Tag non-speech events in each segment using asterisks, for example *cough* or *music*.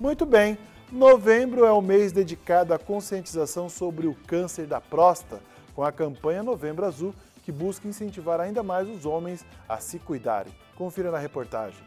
Muito bem, novembro é o mês dedicado à conscientização sobre o câncer da próstata, com a campanha Novembro Azul, que busca incentivar ainda mais os homens a se cuidarem. Confira na reportagem.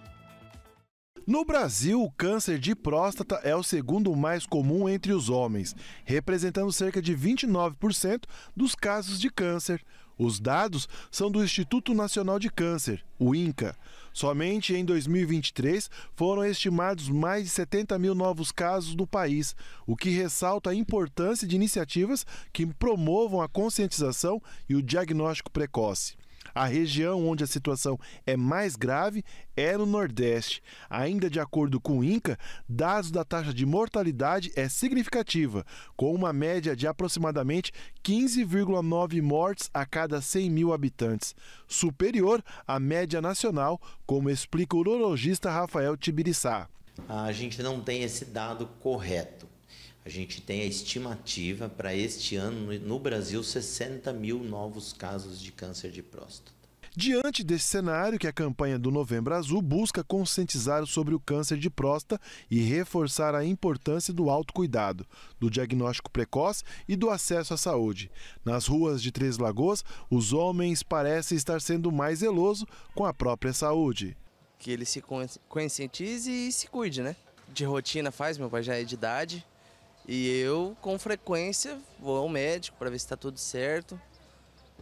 No Brasil, o câncer de próstata é o segundo mais comum entre os homens, representando cerca de 29% dos casos de câncer. Os dados são do Instituto Nacional de Câncer, o INCA. Somente em 2023 foram estimados mais de 70 mil novos casos no país, o que ressalta a importância de iniciativas que promovam a conscientização e o diagnóstico precoce. A região onde a situação é mais grave é no Nordeste. Ainda de acordo com o INCA, dados da taxa de mortalidade é significativa, com uma média de aproximadamente 15,9 mortes a cada 100 mil habitantes, superior à média nacional, como explica o urologista Rafael Tibiriçá. A gente não tem esse dado correto. A gente tem a estimativa para este ano no Brasil 60 mil novos casos de câncer de próstata. Diante desse cenário, que a campanha do Novembro Azul busca conscientizar sobre o câncer de próstata e reforçar a importância do autocuidado, do diagnóstico precoce e do acesso à saúde. Nas ruas de Três Lagoas, os homens parecem estar sendo mais zeloso com a própria saúde. Que ele se conscientize e se cuide, né? De rotina faz, meu pai já é de idade, e eu, com frequência, vou ao médico para ver se está tudo certo.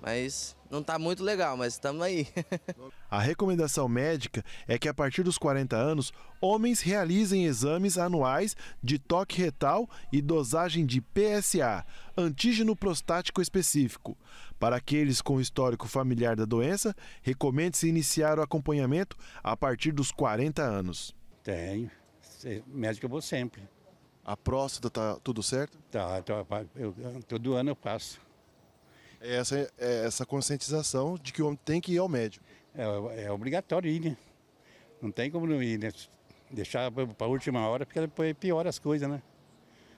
Mas não está muito legal, mas estamos aí. *laughs* a recomendação médica é que a partir dos 40 anos, homens realizem exames anuais de toque retal e dosagem de PSA, antígeno prostático específico. Para aqueles com histórico familiar da doença, recomende-se iniciar o acompanhamento a partir dos 40 anos. Tenho. Médico eu é vou sempre. A próstata está tudo certo? Tá, tá, eu, todo ano eu passo. É essa, é essa conscientização de que o homem tem que ir ao médico. É, é obrigatório ir, né? Não tem como não ir, né? Deixar para a última hora, porque depois piora as coisas, né?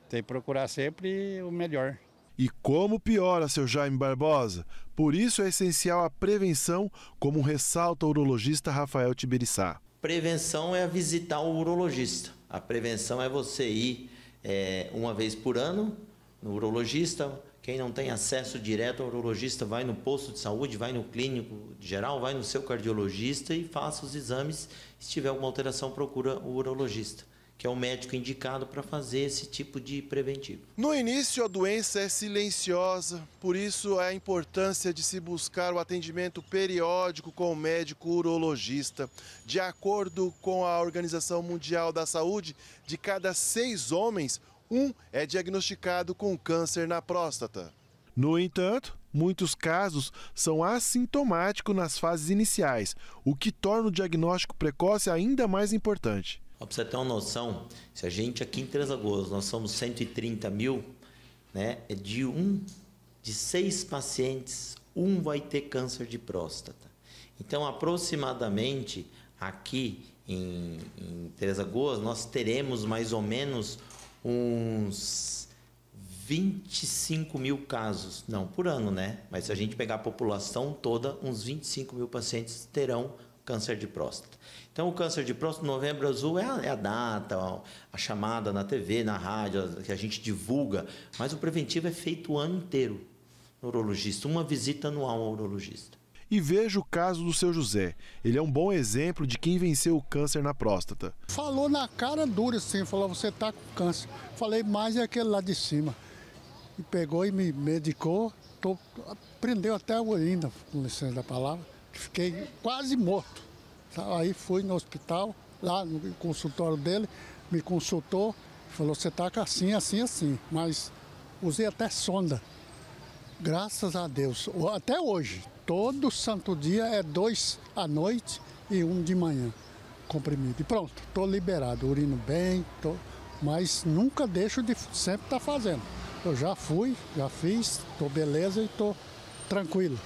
Tem que procurar sempre o melhor. E como piora, seu Jaime Barbosa? Por isso é essencial a prevenção, como ressalta o urologista Rafael Tiberiçá. Prevenção é visitar o urologista. A prevenção é você ir é, uma vez por ano no urologista, quem não tem acesso direto ao urologista, vai no posto de saúde, vai no clínico geral, vai no seu cardiologista e faça os exames. Se tiver alguma alteração, procura o urologista que é o médico indicado para fazer esse tipo de preventivo. No início, a doença é silenciosa, por isso a importância de se buscar o atendimento periódico com o médico urologista. De acordo com a Organização Mundial da Saúde, de cada seis homens, um é diagnosticado com câncer na próstata. No entanto, muitos casos são assintomáticos nas fases iniciais, o que torna o diagnóstico precoce ainda mais importante. Para você ter uma noção, se a gente aqui em Três Lagoas, nós somos 130 mil, né, é de um de seis pacientes, um vai ter câncer de próstata. Então, aproximadamente aqui em, em Três Lagoas, nós teremos mais ou menos uns 25 mil casos, não por ano, né? Mas se a gente pegar a população toda, uns 25 mil pacientes terão câncer de próstata. Então, o câncer de próstata, novembro azul é a, é a data, a, a chamada na TV, na rádio, que a gente divulga, mas o preventivo é feito o ano inteiro no urologista, uma visita anual ao urologista. E veja o caso do seu José. Ele é um bom exemplo de quem venceu o câncer na próstata. Falou na cara dura assim, falou: você tá com câncer. Falei, mais é aquele lá de cima. E pegou e me medicou, tô, prendeu até a urina, com licença da palavra. Fiquei quase morto. Aí fui no hospital, lá no consultório dele, me consultou, falou: você tá assim, assim, assim. Mas usei até sonda. Graças a Deus. Até hoje, Todo santo dia é dois à noite e um de manhã, comprimido. E pronto, estou liberado, urino bem, tô, mas nunca deixo de sempre estar tá fazendo. Eu já fui, já fiz, estou beleza e estou tranquilo.